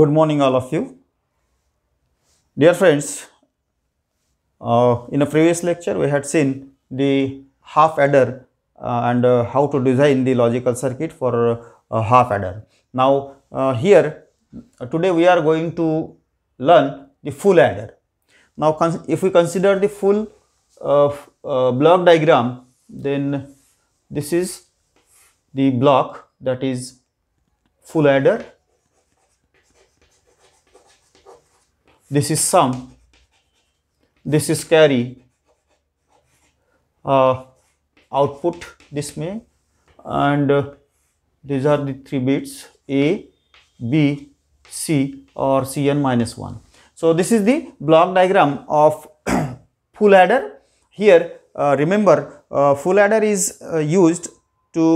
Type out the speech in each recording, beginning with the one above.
good morning all of you dear friends uh, in a previous lecture we had seen the half adder uh, and uh, how to design the logical circuit for uh, a half adder now uh, here today we are going to learn the full adder now if we consider the full uh, block diagram then this is the block that is full adder this is sum this is carry uh, output this may and uh, these are the three bits a b c or cn minus 1 so this is the block diagram of full adder here uh, remember uh, full adder is uh, used to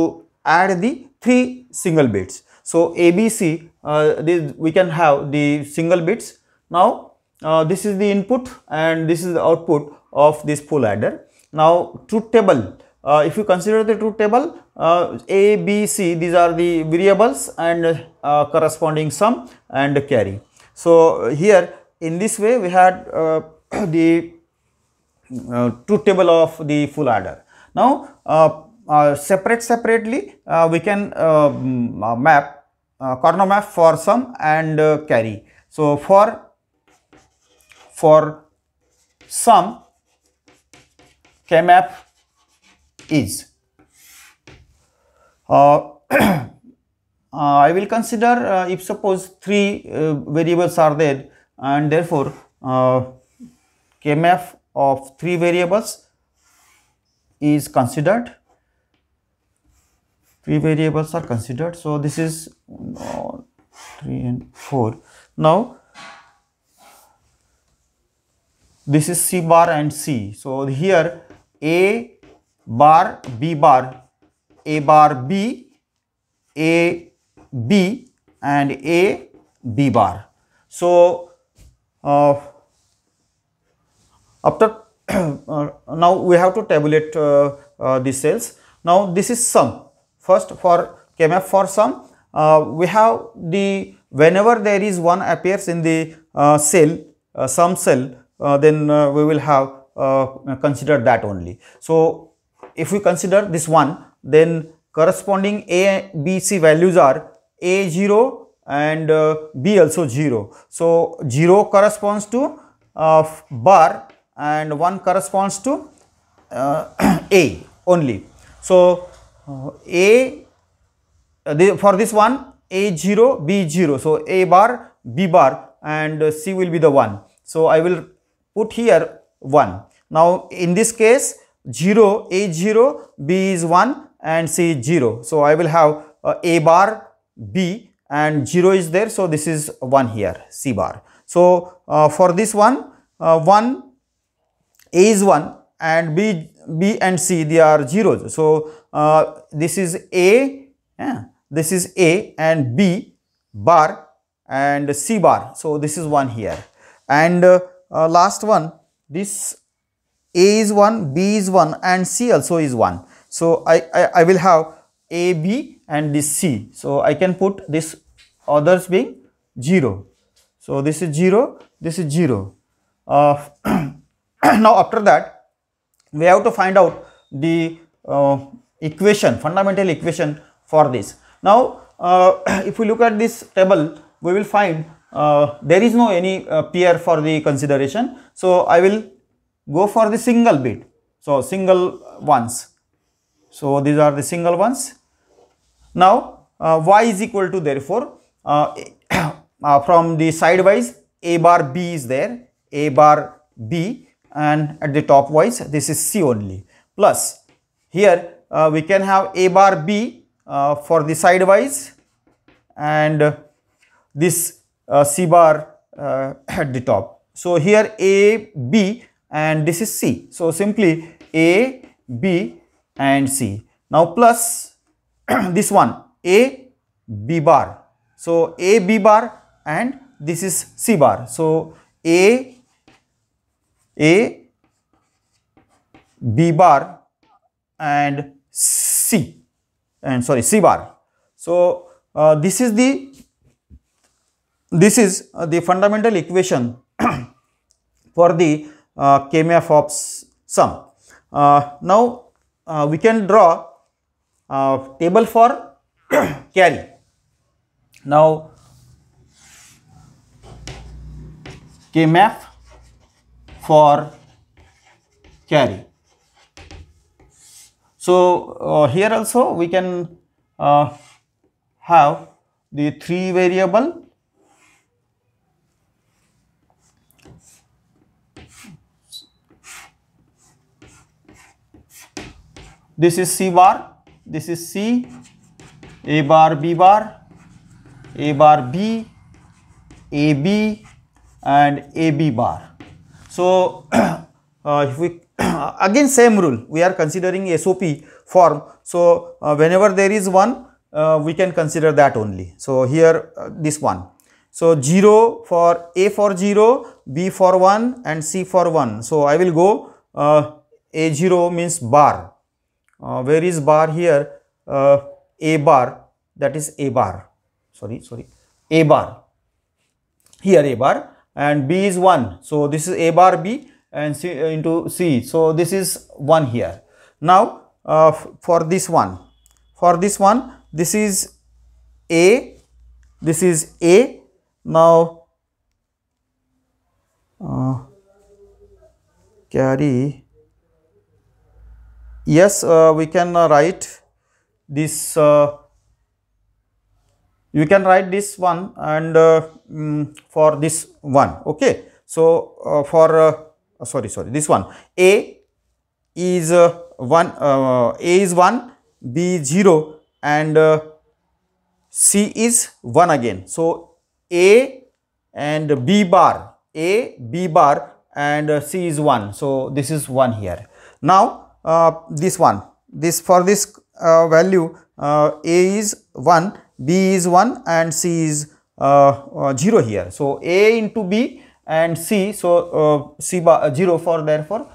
add the three single bits so abc uh, this we can have the single bits now, uh, this is the input and this is the output of this full adder. Now, truth table, uh, if you consider the truth table, uh, A, B, C, these are the variables and uh, corresponding sum and carry. So, here in this way we had uh, the uh, truth table of the full adder. Now, separate separately we can map corner map for sum and carry. So, for for some Kmap is. Uh, uh, I will consider uh, if suppose three uh, variables are there and therefore uh, Kmap of three variables is considered. Three variables are considered. So, this is 3 and 4. Now, this is C bar and C. So here A bar, B bar, A bar, B, A, B and A, B bar. So uh, after uh, now we have to tabulate uh, uh these cells. Now this is sum. First for KMF for sum, uh, we have the whenever there is one appears in the uh, cell, some cell, uh, then uh, we will have uh, considered that only. So, if we consider this one then corresponding A, B, C values are A 0 and uh, B also 0. So, 0 corresponds to uh, bar and 1 corresponds to uh, A only. So, A the, for this one A 0 B 0. So, A bar B bar and C will be the 1. So, I will put here 1. Now in this case 0, A is 0, B is 1 and C is 0. So I will have uh, A bar, B and 0 is there. So this is 1 here, C bar. So uh, for this one, uh, 1, A is 1 and B, B and C they are zeros. So uh, this is A, yeah, this is A and B bar and C bar. So this is 1 here. And uh, uh, last one this a is 1 b is 1 and c also is 1 so I, I, I will have a b and this c so i can put this others being 0 so this is 0 this is 0 uh, now after that we have to find out the uh, equation fundamental equation for this now uh, if we look at this table we will find uh, there is no any uh, pair for the consideration. So, I will go for the single bit. So, single ones. So, these are the single ones. Now, uh, y is equal to therefore, uh, uh, from the sidewise a bar b is there, a bar b and at the top wise this is c only plus here we can have a bar b for the sidewise and this uh, C bar uh, at the top. So here A, B and this is C. So simply A, B and C. Now plus this one A, B bar. So A, B bar and this is C bar. So A, A, B bar and C and sorry C bar. So uh, this is the this is uh, the fundamental equation for the uh, kemia sum. Uh, now, uh, we can draw a uh, table for carry. Now, KMF for carry. So, uh, here also we can uh, have the three variable This is C bar, this is C, A bar, B bar, A bar, B, AB and AB bar. So, uh, if we again same rule, we are considering SOP form. So, uh, whenever there is one, uh, we can consider that only. So, here uh, this one. So, 0 for A for 0, B for 1 and C for 1. So, I will go uh, A0 means bar. Uh, where is bar here? Uh, a bar that is a bar. Sorry, sorry, a bar. Here a bar and b is 1. So, this is a bar b and c uh, into c. So, this is 1 here. Now, uh, for this one for this one this is a this is a now uh, carry yes uh, we can uh, write this uh, you can write this one and mm, for this one okay so for sorry sorry this one a is 1 a is 1 b is 0 and C is 1 again. So, A and B bar, A, B bar and C is 1. So, this is 1 here. Now, uh, this one this for this uh, value uh, a is 1 b is 1 and c is 0 here so a into b and c so c bar 0 for therefore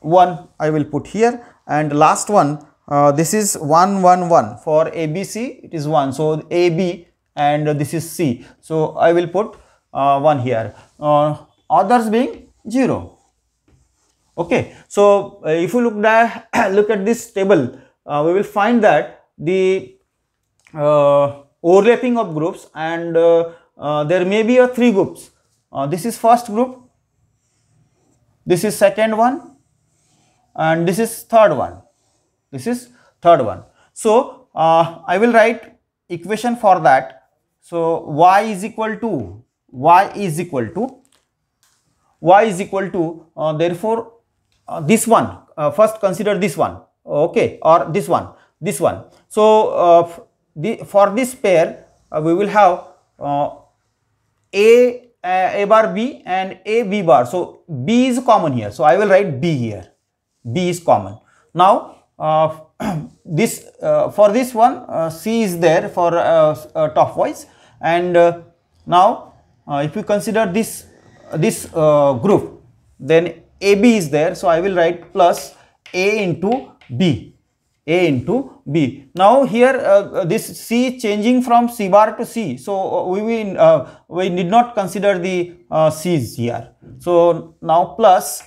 1 I will put here and last one uh, this is 1 1 1 for ABC it is 1 so AB and this is C so I will put uh, 1 here uh, others being 0 okay so uh, if you look that look at this table uh, we will find that the uh, overlapping of groups and uh, uh, there may be a three groups uh, this is first group this is second one and this is third one this is third one so i will write equation for that so y is equal to y is equal to y is equal to therefore uh, this one uh, first consider this one okay or this one this one so uh, the, for this pair uh, we will have uh, a uh, a bar b and a b bar so b is common here so i will write b here b is common now this for this one c is there for top wise and now if you consider this this group then AB is there. So I will write plus A into B. A into B. Now here uh, uh this C changing from C bar to C. So uh, we we uh, we need not consider the uh, C's here. So now plus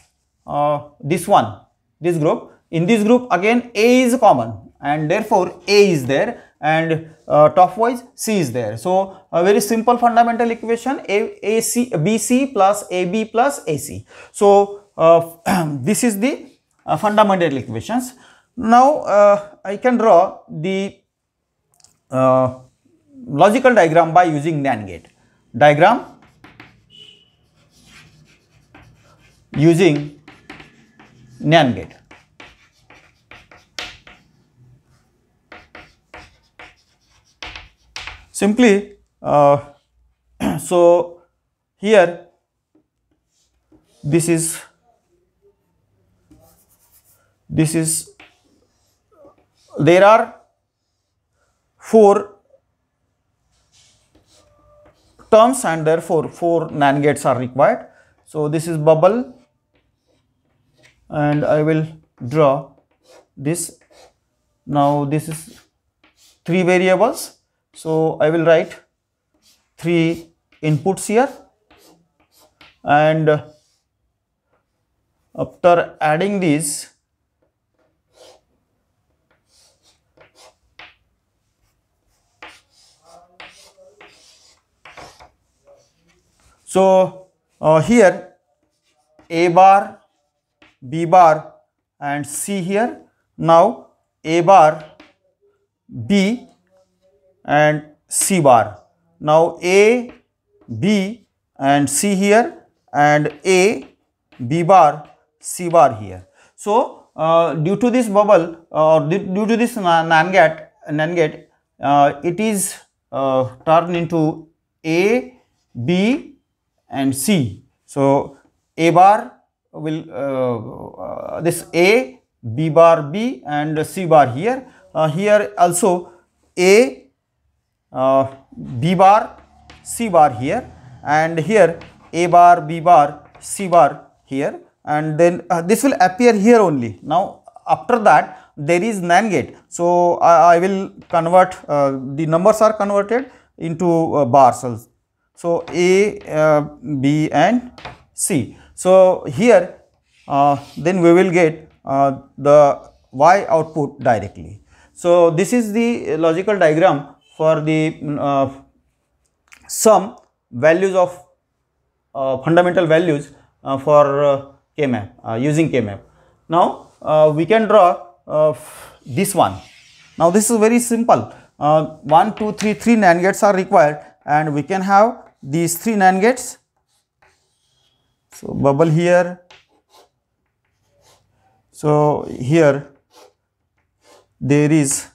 uh, this one, this group. In this group again A is common and therefore A is there and uh, wise C is there. So a very simple fundamental equation A, AC, BC plus AB plus AC. So this is the uh, fundamental equations. Now, uh, I can draw the uh, logical diagram by using NAND gate. Diagram using NAND gate. Simply, uh, so here this is this is there are four terms and therefore four NAND gates are required. So this is bubble and I will draw this. Now this is three variables. So I will write three inputs here and after adding these So uh, here A bar, B bar and C here. Now A bar, B and C bar. Now A, B and C here and A, B bar, C bar here. So uh, due to this bubble uh, or uh, due to this NAND gate, NAND gate uh, it is uh, turned into A, B and C. So, A bar will uh, uh, this A, B bar B and C bar here. Uh, here also A, uh, B bar, C bar here and here A bar, B bar, C bar here and then this will appear here only. Now, after that there is NAND gate. So, I, I will convert uh, the numbers are converted into uh, bar cells. So, A, uh, B and C. So, here uh, then we will get uh, the Y output directly. So, this is the logical diagram for the mm, uh, sum values of uh, fundamental values uh, for KMAP using KMAP. Now, we can draw this one. Now, this is very simple. Uh, 1, 2, 3, 3 NAND gates are required and we can have these three NAND gates. So, bubble here. So, here there is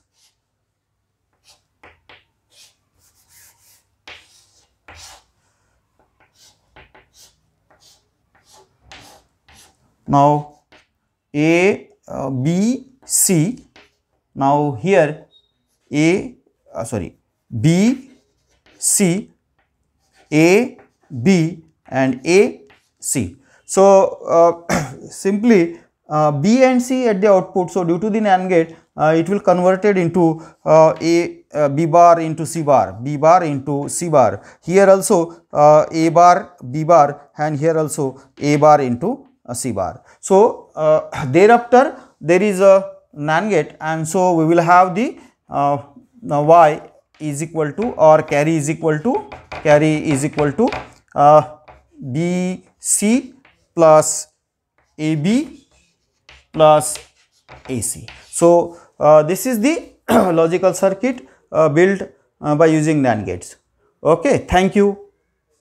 now A, uh, B, C. Now, here A, uh, sorry, B, C a, B and A, C. So, uh, simply uh, B and C at the output. So, due to the NAND gate, uh, it will converted into uh, A uh, B bar into C bar, B bar into C bar. Here also uh, A bar, B bar and here also A bar into C bar. So, thereafter there is a NAND gate and so we will have the Y is equal to or carry is equal to carry is equal to uh, BC plus AB plus AC. So, uh, this is the logical circuit uh, built uh, by using NAND gates. Okay, thank you.